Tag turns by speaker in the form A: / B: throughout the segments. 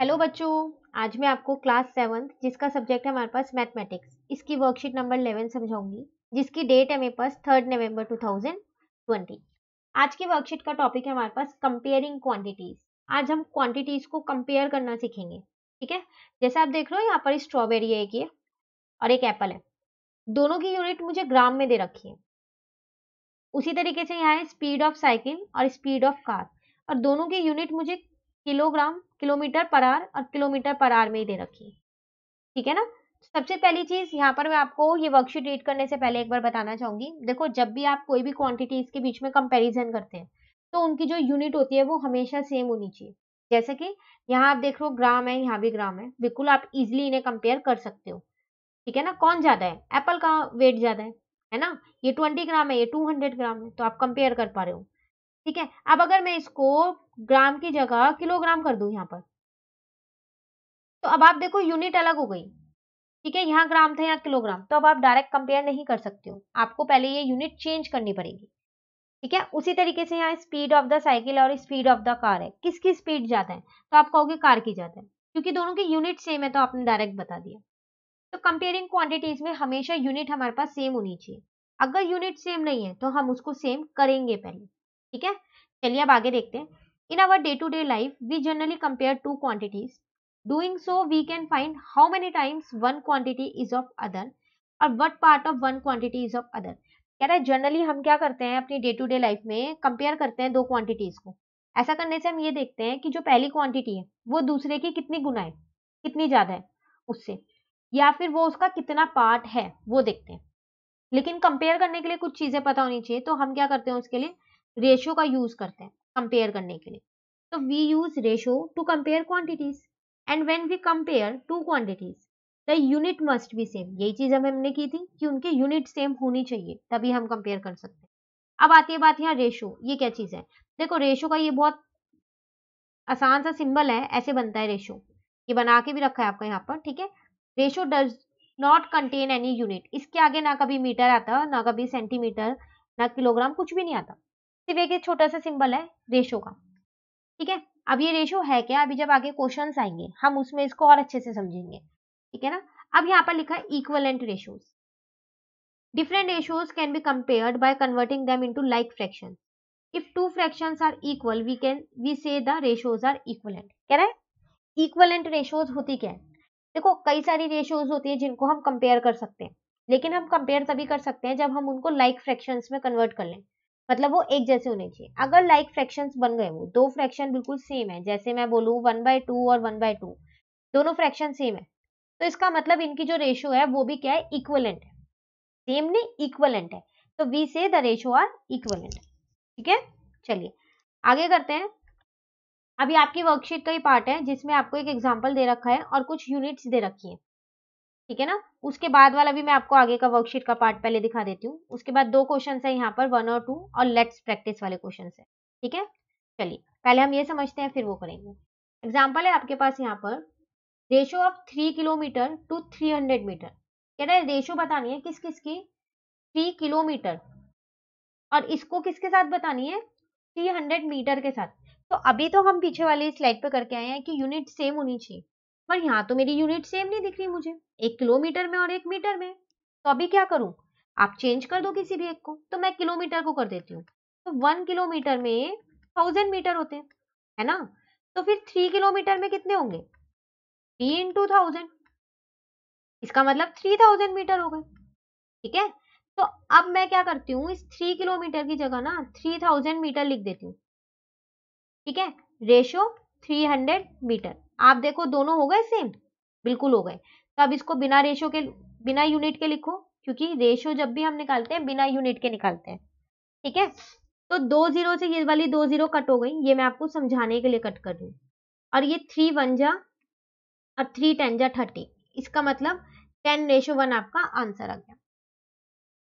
A: Hello बच्चों आज मैं आपको क्लास सेवन जिसका सब्जेक्ट है हमारे पास मैथमेटिक्स इसकी वर्कशीट नंबर इलेवन समझाऊंगी जिसकी डेट है मेरे पास थर्ड नवंबर 2020 आज की वर्कशीट का टॉपिक है हमारे पास कंपेयरिंग क्वांटिटीज आज हम क्वांटिटीज को कंपेयर करना सीखेंगे ठीक है जैसे आप देख रहे हो यहाँ पर स्ट्रॉबेरी है एक ये और एक एप्पल है दोनों की यूनिट मुझे ग्राम में दे रखी है उसी तरीके से यहाँ है स्पीड ऑफ साइकिल और स्पीड ऑफ कार और दोनों की यूनिट मुझे किलोग्राम किलोमीटर पर आर और किलोमीटर पर आर में ही दे रखी है ठीक है ना सबसे पहली चीज यहाँ पर मैं आपको ये वर्कशीट रीड करने से पहले एक बार बताना चाहूंगी देखो जब भी आप कोई भी क्वान्टिटी इसके बीच में कंपैरिजन करते हैं तो उनकी जो यूनिट होती है वो हमेशा सेम होनी चाहिए जैसे कि यहाँ आप देख रहे हो ग्राम है यहाँ भी ग्राम है बिल्कुल आप इजिली इन्हें कंपेयर कर सकते हो ठीक है ना कौन ज्यादा है एप्पल का वेट ज्यादा है है ना ये ट्वेंटी ग्राम है ये टू हंड्रेड ग्राम है तो आप कंपेयर कर पा रहे हो ठीक है अब अगर मैं इसको ग्राम की जगह किलोग्राम कर दू यहाँ पर तो अब आप देखो यूनिट अलग हो गई ठीक है यहाँ ग्राम था यहाँ किलोग्राम तो अब आप डायरेक्ट कंपेयर नहीं कर सकते हो आपको पहले ये यूनिट चेंज करनी पड़ेगी ठीक है उसी तरीके से यहाँ स्पीड ऑफ द साइकिल और स्पीड ऑफ द कार है किसकी स्पीड ज्यादा है तो आप कहोगे कार की ज्यादा है क्योंकि दोनों की यूनिट सेम है तो आपने डायरेक्ट बता दिया तो कंपेयरिंग क्वान्टिटीज में हमेशा यूनिट हमारे पास सेम होनी चाहिए अगर यूनिट सेम नहीं है तो हम उसको सेम करेंगे पहले ठीक है चलिए अब आगे देखते हैं In our day-to-day -day life, we generally compare two quantities. Doing so, we can find how many times one quantity is of other और what part of one quantity is of other. कह रहा है generally हम क्या करते हैं अपनी day to day life में कंपेयर करते हैं दो क्वांटिटीज को ऐसा करने से हम ये देखते हैं कि जो पहली क्वांटिटी है वो दूसरे की कितनी गुना है कितनी ज़्यादा है उससे या फिर वो उसका कितना पार्ट है वो देखते हैं लेकिन कंपेयर करने के लिए कुछ चीज़ें पता होनी चाहिए तो हम क्या करते हैं उसके लिए रेशियो का यूज़ करते हैं कंपेयर करने के लिए तो we use ratio to compare quantities and when we compare two quantities the unit must be same यही चीज हम हमने की थी कि उनके यूनिट सेम होनी चाहिए तभी हम कंपेयर कर सकते हैं अब आती है बात यहाँ रेशो ये क्या चीज है देखो रेशो का ये बहुत आसान सा सिंबल है ऐसे बनता है रेशो ये बना के भी रखा है आपका यहाँ पर ठीक है ratio does not contain any unit इसके आगे ना कभी मीटर आता ना कभी सेंटीमीटर ना किलोग्राम कुछ भी नहीं आता सिर्फ एक छोटा सा सिंबल है रेशो का ठीक है अब ये रेशो है क्या अभी जब आगे क्वेश्चन आएंगे हम उसमें इसको और अच्छे से समझेंगे ठीक है ना अब यहाँ पर लिखा है equivalent ratios different ratios can be compared by converting them into like fraction if two fraction are equal we can we say the ratios are equivalent कह रहा है इक्वलेंट रेशोज होती क्या है देखो कई सारी रेशोज होती है जिनको हम कंपेयर कर सकते हैं लेकिन हम कंपेयर तभी कर सकते हैं जब हम उनको लाइक like फ्रैक्शन में कन्वर्ट कर लें मतलब वो एक जैसे होने चाहिए अगर लाइक like बन गए वो दो फ्रैक्शन बिल्कुल सेम है जैसे मैं बोलूँ वन बाय टू और वन बाय टू दोनों फ्रैक्शन सेम है तो इसका मतलब इनकी जो रेशो है वो भी क्या है इक्वलेंट है सेम नहीं इक्वलेंट है तो we say the ratio are equivalent ठीक है चलिए आगे करते हैं अभी आपकी वर्कशीट का ही पार्ट है जिसमें आपको एक एग्जाम्पल दे रखा है और कुछ यूनिट्स दे रखी है ठीक है ना उसके बाद वाला भी मैं आपको आगे का वर्कशीट का पार्ट पहले दिखा देती हूँ उसके बाद दो क्वेश्चन है यहाँ पर वन और टू और लेट्स प्रैक्टिस वाले क्वेश्चन है ठीक है चलिए पहले हम ये समझते हैं फिर वो करेंगे एग्जाम्पल है आपके पास यहाँ पर ratio of three kilometre to three hundred metre कह रहा रेशो बतानी है किस किस की थ्री किलोमीटर और इसको किसके साथ बतानी है थ्री हंड्रेड मीटर के साथ तो अभी तो हम पीछे वाली स्लाइड पे करके आए हैं कि यूनिट सेम होनी चाहिए पर यहाँ तो मेरी यूनिट सेम नहीं दिख रही मुझे एक किलोमीटर में और एक मीटर में तो अभी क्या करूँ आप चेंज कर दो किसी भी एक को तो मैं किलोमीटर को कर देती हूँ तो वन किलोमीटर में थाउजेंड मीटर होते हैं है ना तो फिर थ्री किलोमीटर में कितने होंगे थ्री इंटू थाउजेंड इसका मतलब थ्री थाउजेंड मीटर हो गए ठीक है तो अब मैं क्या करती हूँ इस थ्री किलोमीटर की जगह ना थ्री थाउजेंड मीटर लिख देती हूँ ठीक है रेशो थ्री हंड्रेड मीटर आप देखो दोनों हो गए सेम बिल्कुल हो गए तो अब इसको बिना रेशो के बिना यूनिट के लिखो क्योंकि रेशो जब भी हम निकालते हैं बिना यूनिट के निकालते हैं ठीक है तो दो जीरो से ये वाली दो जीरो कट हो गई ये मैं आपको समझाने के लिए कट कर रही हूँ और ये थ्री वन जा और थ्री टेन जा थर्टी इसका मतलब टेन रेशो वन आपका आंसर आ गया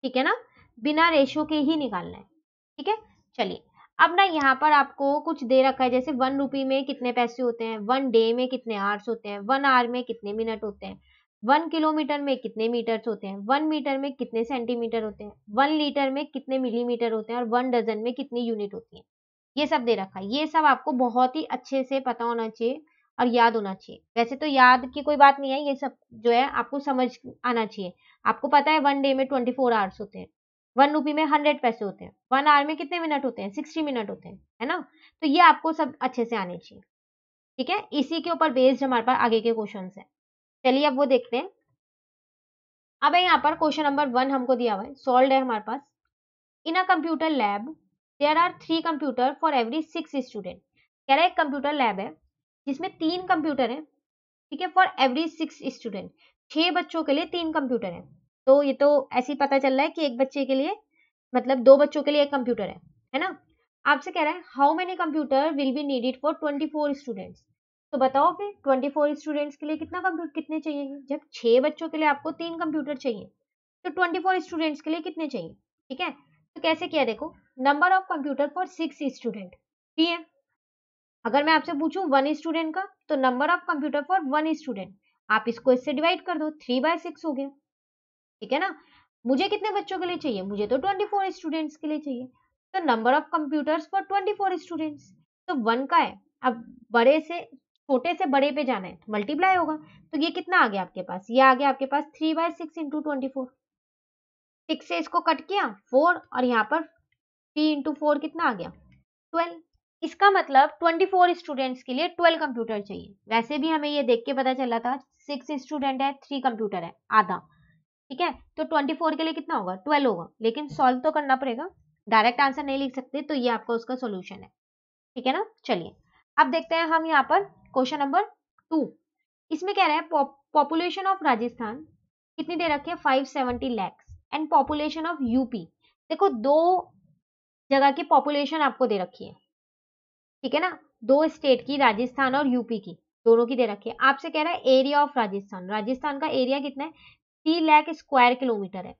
A: ठीक है ना बिना रेशो के ही निकालना है ठीक है चलिए अब ना यहाँ पर आपको कुछ दे रखा है जैसे वन रुपी में कितने पैसे होते हैं वन डे में कितने आवर्स होते हैं वन आवर में कितने मिनट होते हैं वन किलोमीटर में कितने मीटर्स होते हैं वन मीटर में कितने सेंटीमीटर होते हैं वन लीटर में कितने मिलीमीटर होते हैं और वन डजन में कितनी यूनिट होती है ये सब दे रखा है ये सब आपको बहुत ही अच्छे से पता होना चाहिए और याद होना चाहिए वैसे तो याद की कोई बात नहीं है ये सब जो है आपको समझ आना चाहिए आपको पता है वन डे में ट्वेंटी फोर आवर्स होते हैं वन रूपी में हंड्रेड पैसे होते हैं वन आवर में कितने मिनट होते हैं सिक्सटी मिनट होते हैं है ना तो ये आपको सब अच्छे से आने चाहिए ठीक है इसी के ऊपर बेस्ड हमारे पास आगे के क्वेश्चन है चलिए अब वो देखते हैं अब यहाँ पर क्वेश्चन नंबर वन हमको दिया हुआ है सॉल्व है हमारे पास in a computer lab there are three computer for every six student कह रहा है एक कंप्यूटर लैब है जिसमें तीन कंप्यूटर है ठीक है फॉर एवरी सिक्स स्टूडेंट छः बच्चों के लिए तीन कंप्यूटर है तो ये तो ऐसे ही पता चल रहा है कि एक बच्चे के लिए मतलब दो बच्चों के लिए एक कंप्यूटर है है ना आपसे कह रहा है how many computer will be needed for twenty four students तो बताओ फिर ट्वेंटी फोर स्टूडेंट्स के लिए कितना कंप्यूटर कितने चाहिए जब छः बच्चों के लिए आपको तीन कंप्यूटर चाहिए तो ट्वेंटी फोर स्टूडेंट्स के लिए कितने चाहिए ठीक है तो कैसे किया देखो number of computer for six student ठीक है अगर मैं आपसे पूछूँ वन स्टूडेंट का तो number of computer for one student आप इसको इससे डिवाइड कर दो थ्री बाय सिक्स हो गया ठीक है ना मुझे कितने बच्चों के लिए चाहिए मुझे तो 24 स्टूडेंट्स के लिए चाहिए तो number of computers for 24 students तो वन का है अब बड़े से छोटे से बड़े पे जाना है तो मल्टीप्लाई होगा तो ये कितना आ गया आपके पास ये आ गया आपके पास three by six into twenty four six से इसको कट किया फोर और यहाँ पर थ्री इंटू फोर कितना आ गया ट्वेल्व इसका मतलब 24 स्टूडेंट्स के लिए 12 कंप्यूटर चाहिए वैसे भी हमें ये देख के पता चला था सिक्स स्टूडेंट है थ्री कंप्यूटर है आधा ठीक है तो ट्वेंटी फोर के लिए कितना होगा ट्वेल्व होगा लेकिन सॉल्व तो करना पड़ेगा डायरेक्ट आंसर नहीं लिख सकते तो ये आपका उसका सोल्यूशन है ठीक है ना चलिए अब देखते हैं हम यहाँ पर क्वेश्चन नंबर टू इसमें कह रहे हैं पॉपुलेशन ऑफ राजस्थान कितनी दे रखी है five seventy lakhs and population of UP देखो दो जगह की पॉपुलेशन आपको दे रखी है ठीक है ना दो स्टेट की राजस्थान और यूपी की दोनों की दे रखी है आपसे कह रहा है एरिया ऑफ राजस्थान राजस्थान का एरिया कितना है थ्री लैख स्क्वायर किलोमीटर है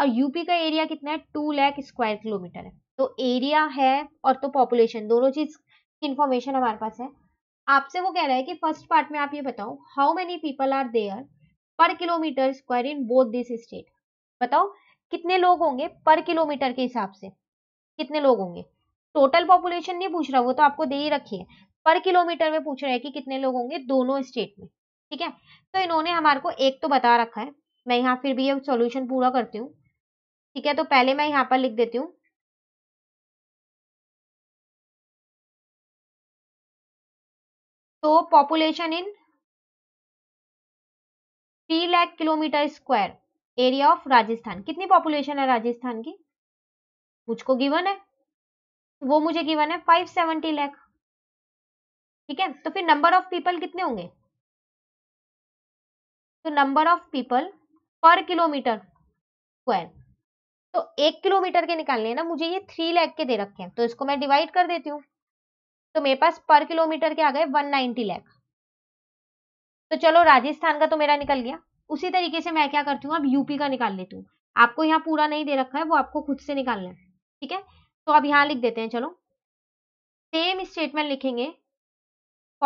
A: और यूपी का एरिया कितना है टू लैख स्क्वायर किलोमीटर है तो एरिया है और तो पॉपुलेशन दोनों चीज इंफॉर्मेशन हमारे पास है आपसे वो कह रहा है कि फर्स्ट पार्ट में आप ये बताओ how many people are there per kilometre square in both this state बताओ कितने लोग होंगे पर किलोमीटर के हिसाब से कितने लोग होंगे टोटल पॉपुलेशन नहीं पूछ रहा वो तो आपको दे ही रखी है पर किलोमीटर में पूछ रहा है कि कितने लोग होंगे दोनों स्टेट में ठीक है तो इन्होंने हमारे को एक तो बता रखा है मैं यहाँ फिर भी ये सॉल्यूशन पूरा करती हूँ ठीक है तो पहले मैं यहाँ पर लिख देती हूँ तो population in three lakh kilometre square area of Rajasthan कितनी पॉपुलेशन है राजस्थान की मुझको गिवन है वो मुझे गिवन है फाइव सेवेंटी लैख ठीक है तो फिर नंबर ऑफ पीपल कितने होंगे तो number of people per kilometre square तो एक किलोमीटर के निकालने हैं ना मुझे ये थ्री लैख के दे रखे हैं तो इसको मैं डिवाइड कर देती हूँ तो मेरे पास पर किलोमीटर के आ गए वन नाइनटी लैख तो चलो राजस्थान का तो मेरा निकल गया उसी तरीके से मैं क्या करती हूँ अब यूपी का निकाल लेती हूँ आपको यहाँ पूरा नहीं दे रखा है वो आपको खुद से निकालना है ठीक है तो अब यहाँ लिख देते हैं चलो सेम स्टेटमेंट लिखेंगे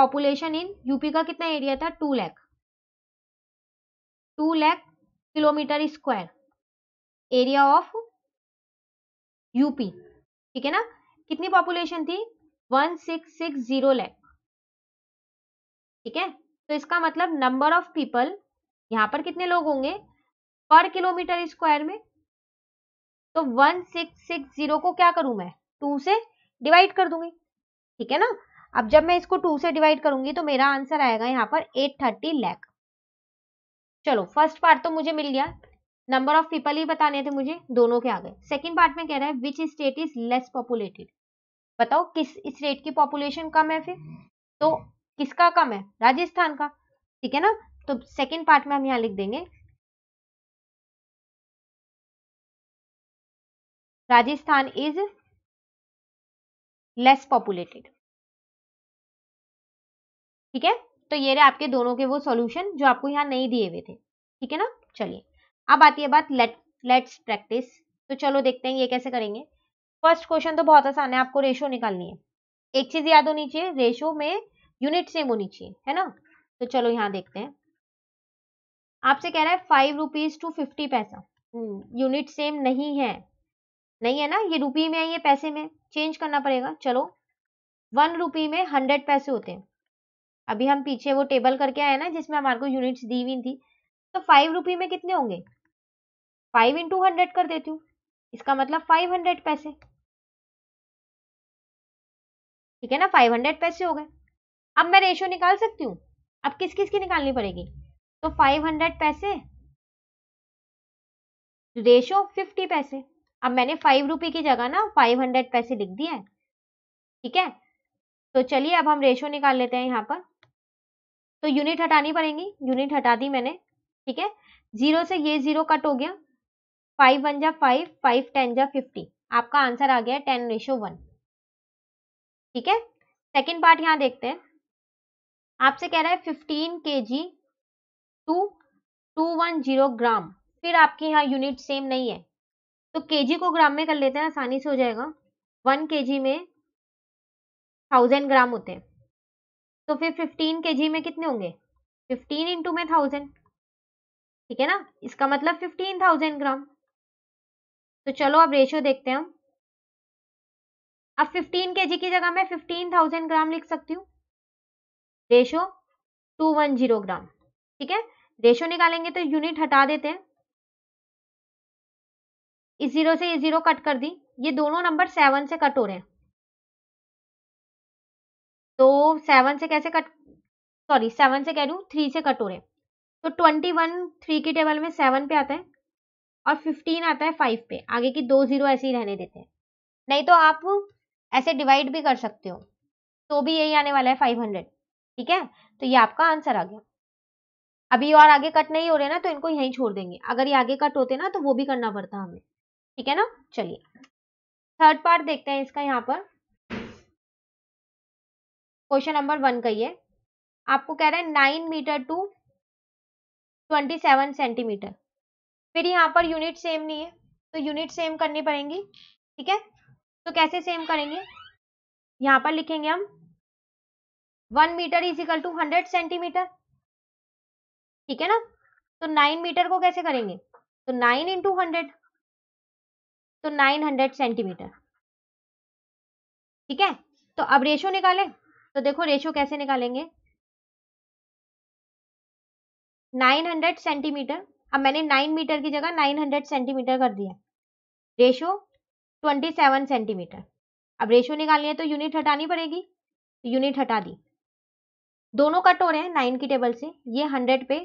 A: पॉपुलेशन इन यूपी का कितना एरिया था two lakh two lakh kilometre square area of UP ठीक है ना कितनी पॉपुलेशन थी one six six zero lakh ठीक है तो इसका मतलब नंबर ऑफ पीपल यहां पर कितने लोग होंगे पर किलोमीटर स्क्वायर में तो वन सिक्स सिक्स जीरो को क्या करूं मैं टू से डिवाइड कर दूंगी ठीक है ना अब जब मैं इसको टू से डिवाइड करूंगी तो मेरा आंसर आएगा यहाँ पर एट थर्टी लैख चलो फर्स्ट पार्ट तो मुझे मिल गया नंबर ऑफ पीपल ही बताने थे मुझे दोनों के आ गए सेकेंड पार्ट में कह रहा है which state is less populated बताओ किस स्टेट की पॉपुलेशन कम है फिर तो किसका कम है राजस्थान का ठीक है ना तो सेकेंड पार्ट में हम यहाँ लिख देंगे राजस्थान इज लेस पॉपुलेटेड ठीक है तो ये रहे आपके दोनों के वो सॉल्यूशन जो आपको यहाँ नहीं दिए हुए थे ठीक है ना चलिए अब आती है बात लेट लेट्स प्रैक्टिस तो चलो देखते हैं ये कैसे करेंगे फर्स्ट क्वेश्चन तो बहुत आसान है आपको रेशो निकालनी है एक चीज याद होनी चाहिए रेशो में यूनिट सेम होनी चाहिए है ना तो चलो यहाँ देखते हैं आपसे कह रहा है five rupees to fifty paisa unit same नहीं है नहीं है ना ये रुपी में है ये पैसे में चेंज करना पड़ेगा चलो वन रुपी में हंड्रेड पैसे होते हैं अभी हम पीछे वो टेबल करके आए ना जिसमें हमारे को यूनिट्स दी हुई थी तो फाइव रुपी में कितने होंगे फाइव इंटू हंड्रेड कर देती हूँ इसका मतलब फाइव हंड्रेड पैसे ठीक है ना फाइव हंड्रेड पैसे हो गए अब मैं रेशो निकाल सकती हूँ अब किस किस की निकालनी पड़ेगी तो five hundred paise ratio fifty paise अब मैंने फाइव रुपी की जगह ना फाइव हंड्रेड पैसे लिख दिया है ठीक है तो चलिए अब हम रेशो निकाल लेते हैं यहाँ पर तो यूनिट हटानी पड़ेगी यूनिट हटा दी मैंने ठीक है जीरो से ये जीरो कट हो गया फाइव वन जा फाइव फाइव टेन जा फिफ्टी आपका आंसर आ गया टेन रेशो वन ठीक है सेकेंड पार्ट यहाँ देखते हैं आपसे कह रहा है fifteen K G two two one zero gram फिर आपके यहाँ यूनिट सेम नहीं है तो जी को ग्राम में कर लेते हैं आसानी से हो जाएगा वन जी में थाउजेंड ग्राम होते हैं तो फिर फिफ्टीन के में कितने होंगे फिफ्टीन इंटू में थाउजेंड ठीक है ना इसका मतलब फिफ्टीन थाउजेंड ग्राम तो चलो अब रेशियो देखते हैं हम अब फिफ्टीन के की जगह मैं फिफ्टीन थाउजेंड ग्राम लिख सकती हूँ ratio two one zero gram ठीक है रेशो निकालेंगे तो यूनिट हटा देते हैं इस जीरो से ये जीरो कट कर दी ये दोनों नंबर सेवन से कट हो रहे हैं तो सेवन से कैसे कट सॉरी सेवन से कह रही हूँ थ्री से कट हो रहे तो ट्वेंटी वन थ्री की टेबल में सेवन पे आता है और फिफ्टीन आता है फाइव पे आगे की दो जीरो ऐसे ही रहने देते हैं नहीं तो आप ऐसे डिवाइड भी कर सकते हो तो भी यही आने वाला है फाइव हंड्रेड ठीक है तो ये आपका आंसर आ गया अभी और आगे कट नहीं हो रहे ना तो इनको यहीं छोड़ देंगे अगर ये आगे कट होते ना तो वो भी करना पड़ता हमें ठीक है ना चलिए थर्ड पार्ट देखते हैं इसका यहाँ पर क्वेश्चन नंबर वन का ये आपको कह रहा है nine metre to twenty seven centimetre फिर यहाँ पर यूनिट सेम नहीं है तो यूनिट सेम करनी पड़ेंगी ठीक है तो कैसे सेम करेंगे यहाँ पर लिखेंगे हम one metre is equal to hundred centimetre ठीक है ना तो नाइन मीटर को कैसे करेंगे तो नाइन इंटू हंड्रेड तो नाइन हंड्रेड सेंटीमीटर ठीक है तो अब रेशो निकालें तो देखो रेशो कैसे निकालेंगे 900 सेंटीमीटर अब मैंने 9 मीटर की जगह 900 सेंटीमीटर कर दिया रेशो 27 सेंटीमीटर अब रेशो निकालनी है तो यूनिट हटानी पड़ेगी यूनिट हटा दी दोनों कट हो रहे हैं नाइन की टेबल से ये हंड्रेड पे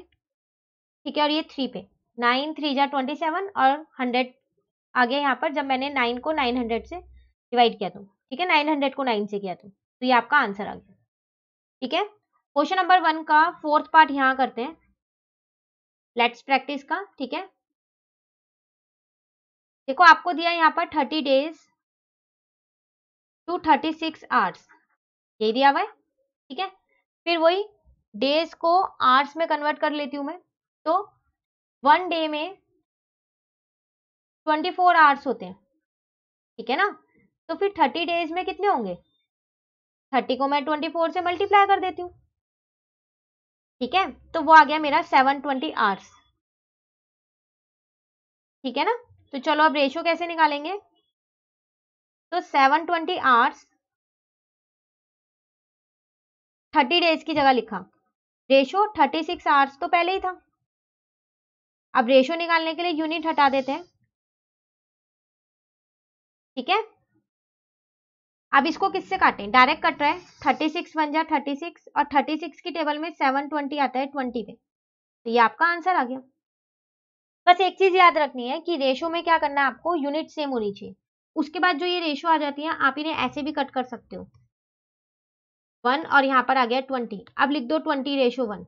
A: ठीक है और ये थ्री पे नाइन थ्री जा ट्वेंटी सेवन और हंड्रेड आ गया यहाँ पर जब मैंने नाइन को नाइन हंड्रेड से डिवाइड किया तो ठीक है नाइन हंड्रेड को नाइन से किया तो तो ये आपका आंसर आ गया ठीक है क्वेश्चन नंबर वन का फोर्थ पार्ट यहाँ करते हैं लेट्स प्रैक्टिस का ठीक है देखो आपको दिया यहाँ पर thirty days to thirty six hours ये दिया हुआ है ठीक है फिर वही डेज को आवर्स में कन्वर्ट कर लेती हूँ मैं तो वन डे में ट्वेंटी फोर आवर्स होते हैं ठीक है ना तो फिर थर्टी डेज में कितने होंगे थर्टी को मैं ट्वेंटी फोर से मल्टीप्लाई कर देती हूँ ठीक है तो वो आ गया मेरा सेवन ट्वेंटी आवर्स ठीक है ना तो चलो अब रेशो कैसे निकालेंगे तो seven twenty hours thirty days की जगह लिखा रेशो थर्टी सिक्स आवर्स तो पहले ही था अब रेशो निकालने के लिए यूनिट हटा देते हैं ठीक है अब इसको किससे काटें डायरेक्ट कट रहा है थर्टी सिक्स बन जा थर्टी सिक्स और थर्टी सिक्स की टेबल में सेवन ट्वेंटी आता है ट्वेंटी पे तो ये आपका आंसर आ गया बस एक चीज याद रखनी है कि रेशो में क्या करना है आपको यूनिट सेम होनी चाहिए उसके बाद जो ये रेशो आ जाती है आप इन्हें ऐसे भी कट कर सकते हो वन और यहाँ पर आ गया ट्वेंटी अब लिख दो ट्वेंटी रेशो वन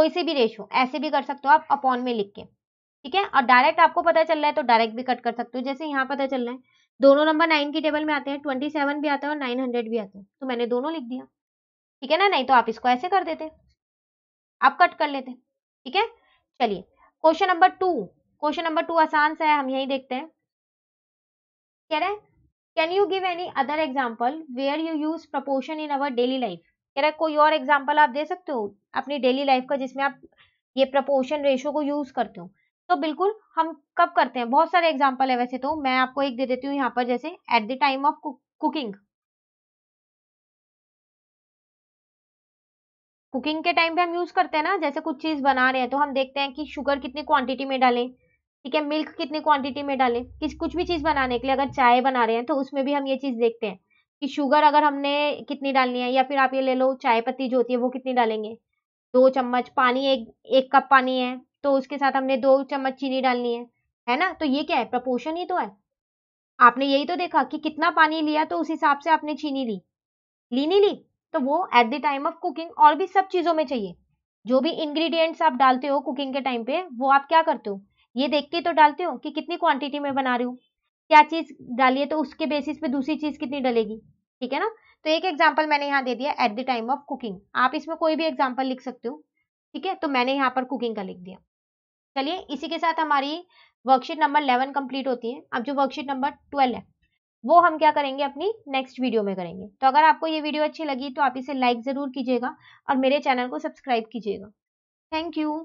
A: कोई से भी रेशो ऐसे भी कर सकते हो आप अपॉन में लिख के ठीक है और डायरेक्ट आपको पता चल रहा है तो डायरेक्ट भी कट कर सकते हो जैसे यहाँ पता चल रहा है दोनों नंबर नाइन की टेबल में आते हैं ट्वेंटी सेवन भी आता है और नाइन हंड्रेड भी आता है तो मैंने दोनों लिख दिया ठीक है ना नहीं तो आप इसको ऐसे कर देते आप कट कर लेते ठीक है चलिए question number two question number two आसान सा है हम यही देखते हैं कह रहे can you give any other example where you use proportion in our daily life कह रहे कोई और एग्जाम्पल आप दे सकते हो अपनी डेली लाइफ का जिसमें आप ये प्रपोर्शन रेशो को यूज करते हो तो बिल्कुल हम कब करते हैं बहुत सारे एग्जाम्पल है वैसे तो मैं आपको एक दे देती हूँ यहाँ पर जैसे at the time of cooking cooking के टाइम पे हम यूज करते हैं ना जैसे कुछ चीज बना रहे हैं तो हम देखते हैं कि शुगर कितनी क्वांटिटी में डालें ठीक है मिल्क कितनी क्वांटिटी में डालें किस कुछ भी चीज बनाने के लिए अगर चाय बना रहे हैं तो उसमें भी हम ये चीज देखते हैं कि शुगर अगर हमने कितनी डालनी है या फिर आप ये ले लो चाय पत्ती जो होती है वो कितनी डालेंगे दो चम्मच पानी एक एक कप पानी है तो उसके साथ हमने दो चम्मच चीनी डालनी है है ना तो ये क्या है प्रपोशन ही तो है आपने यही तो देखा कि कितना पानी लिया तो उस हिसाब से आपने चीनी ली ली नहीं ली तो वो at the time of cooking और भी सब चीज़ों में चाहिए जो भी इंग्रेडिएंट्स आप डालते हो कुकिंग के टाइम पे वो आप क्या करते हो ये देख के तो डालते हो कि कितनी क्वांटिटी में बना रही हूँ क्या चीज़ डालिए तो उसके बेसिस पे दूसरी चीज़ कितनी डलेगी ठीक है ना तो एक एग्जाम्पल मैंने यहाँ दे दिया at the time of cooking आप इसमें कोई भी एग्जाम्पल लिख सकते हो ठीक है तो मैंने यहाँ पर कुकिंग का लिख दिया चलिए इसी के साथ हमारी वर्कशीट नंबर 11 कंप्लीट होती है अब जो वर्कशीट नंबर 12 है वो हम क्या करेंगे अपनी नेक्स्ट वीडियो में करेंगे तो अगर आपको ये वीडियो अच्छी लगी तो आप इसे लाइक ज़रूर कीजिएगा और मेरे चैनल को सब्सक्राइब कीजिएगा थैंक यू